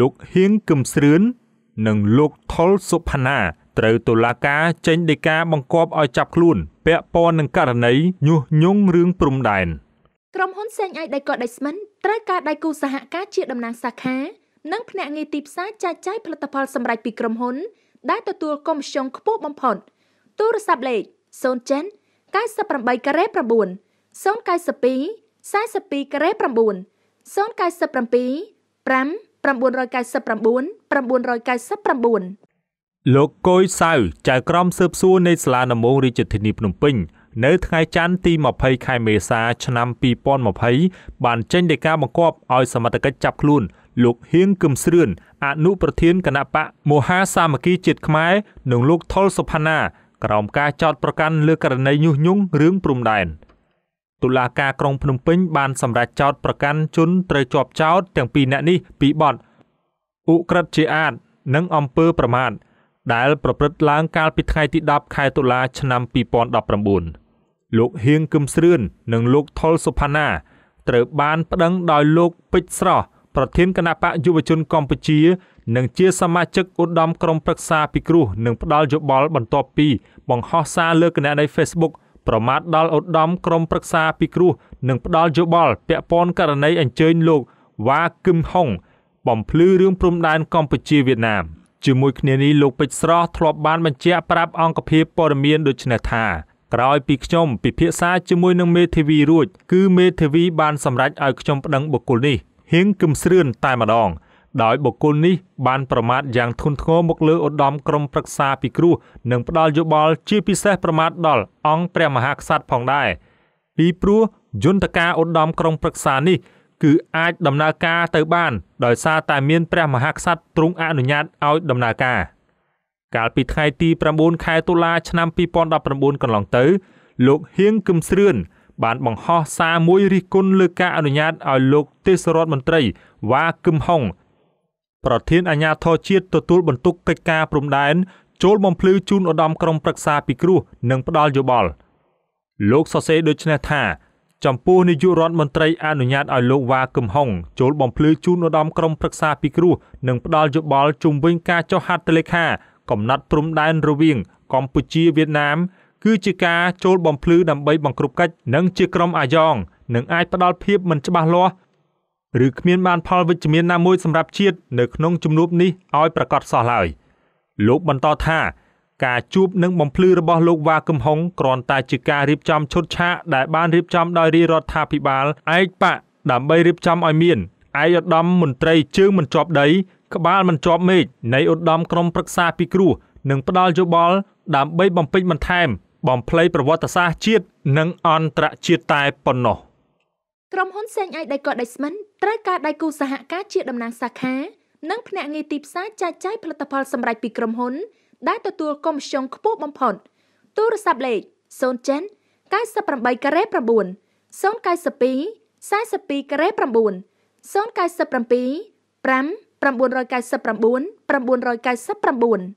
លោកហៀងកឹមស្រឿននិងលោកថុលសុផាណាត្រូវតុលាការចេញ ដីកាបង្គាប់ឲ្យចាប់ខ្លួន ពាក់ព័ន្ធនឹងករណីញុះញង់រឿងព្រំដែនក្រុមហ៊ុនសេងឯកដៃកតដៃស្មិនត្រូវការដៃគូសហការជាតំណាងសាខា និងភ្នាក់ងារទីផ្សារចែកចាយផលិតផល សម្រាប់ពីក្រុមហ៊ុនដែលទទួលកុំ mission ខ្ពស់បំផុតទូរស័ព្ទលេខ0ចិន98ការ៉េ9 092 42ការ៉េ9 097 5 999 999លោកកុយសៅចៅក្រមស៊ើបសួរនៃសាលាដំបងរាជធានីភ្នំពេញនៅថ្ងៃច័ន្ទទី20ខែមេសាឆ្នាំ2020បានចេញដីកាបង្គាប់ឲ្យសមត្ថកិច្ចចាប់ខ្លួនលោកហៀងគឹមស្រឿនអនុប្រធានគណៈបកមហាសាមគ្គីជាតិខ្មែរនិងលោកថុលសុផាណាក្រោមការចោទប្រកាន់លើករណីញុះញង់រឿងព្រំដែន។តុលាការក្រុងភ្នំពេញបានសម្រេចចោទប្រកាន់ជនត្រូវជាប់ចោទទាំងពីរនាក់នេះពីបទឧក្រិដ្ឋជាអាតនិងអំពើប្រមាថដែលប្រព្រឹត្តឡើងកាលពីថ្ងៃទី10ខែតុលាឆ្នាំ2019លោកហៀងគឹមស្រឿននិងលោកថុលសុផាណាត្រូវបានប្តឹងដោយលោកពេជ្រស្រស់ប្រធានគណៈបកយុវជនកម្ពុជា និងជាសមាជិកឧត្តមក្រុមប្រឹក្សាពិគ្រោះនិងផ្ដាល់យោបល់បន្ទាប់ពីបង្ហោះសារលើគណនី Facebook ប្រមាថដល់ឧត្តមក្រុមប្រឹក្សាពិគ្រោះ និងផ្ដាល់យោបល់ ពាក់ព័ន្ធករណីអញ្ជើញលោកវ៉ាគឹមហុងបំភ្លឺរឿងព្រំដែនកម្ពុជាវៀតណាមជាមួយគ្នានេះលោកពេជ្រស្រស់ធ្លាប់បានបញ្ជាក់ប្រាប់អង្គភាពព័ត៌មានដូចនេះថាក្រោយពីខ្ញុំពិភាក្សាជាមួយនឹងមេធាវីរួចគឺមេធាវីបានសម្រេចឲ្យខ្ញុំប្តឹងបុគ្គលនេះហៀងគឹមស្រឿនតែម្ដងដោយបុគ្គលនេះបានប្រមាថយ៉ាងធ្ងន់ធ្ងរមកលើឧត្តមក្រុមប្រឹក្សាពិគ្រោះនិងផ្ដាល់យោបល់ជាពិសេសប្រមាថដល់អង្គព្រះមហាក្សត្រផងដែរពីព្រោះយន្តការឧត្តមក្រុមប្រឹក្សានេះ គឺអាចដំណើរការទៅបាន ដោយសារតែមានព្រះមហាក្សត្រទ្រង់អនុញ្ញាតឲ្យដំណើរការកាលពីថ្ងៃទី9ខែតុលាឆ្នាំ2019កន្លងទៅ លោកហៀងគឹមស្រឿនបានបង្ហោះសារមួយរិះគន់លើការអនុញ្ញាតឲ្យលោក ទេសរដ្ឋមន្ត្រីវ៉ាគឹមហុងប្រធានអាជ្ញាធរជាតិទទួលបន្ទុកកិច្ចការព្រំដែន ចូលបំភ្លឺជូនឧត្តមក្រុមប្រឹក្សាពិគ្រោះនិងផ្ដល់យោបល់លោកសរសេរដូចនេះថាចំពោះនាយករដ្ឋមន្ត្រីអនុញ្ញាតឲ្យលោកវ៉ាកឹមហុងចូលបំភ្លឺជូនឧត្តមក្រុមប្រឹក្សាពិគ្រោះនិងផ្ដល់យោបល់ជុំវិញការចុះហត្ថលេខា កំណត់ព្រំដែនរវាងកម្ពុជាវៀតណាម គឺជាការចូលបំភ្លឺដើម្បីបង្ក្រប់កិច្ចនិងជាក្រុមអាយ៉ងនឹងអាចផ្ដល់ភាពមិនច្បាស់លាស់ឬគ្មានបានផលវិជ្ជមានណាមួយសម្រាប់ជាតិនៅក្នុងជំនួបនេះឲ្យប្រកាសសោះឡើយលោកបន្តថាការជួបនឹងបំភ្លឺរបស់លោកវ៉ាកឹមហុងគ្រាន់តែជាការរៀបចំឈុតឆាកដែលបានរៀបចំដោយរាជរដ្ឋាភិបាលឯកបកដើម្បីរៀបចំឲ្យមានឯកឧត្តមមន្ត្រីជើងមិនជាប់ដីក្បាលមិនជាប់មេឃនៃឧត្តមក្រុមប្រឹក្សាពីគ្រោះនិងផ្ដាល់យោបល់ដើម្បីបំពេញបន្ថែមបំភ្លៃប្រវត្តិសាស្ត្រជាតិនិងអន្តរជាតិតែប៉ុណ្ណោះក្រុមហ៊ុនសេងឯកដៃកតដៃស្មិនត្រូវការដៃគូសហការជាតំណាងសាខា និងភ្នាក់ងារទីផ្សារចែកចាយផលិតផល សម្រាប់ពីក្រុមហ៊ុន ដែលទទួលកុំមធ្យមខ្ពស់បំផុត ទូរស័ព្ទលេខ0ចិន98ការ៉េ9 092 42ការ៉េ9 097 5 999 999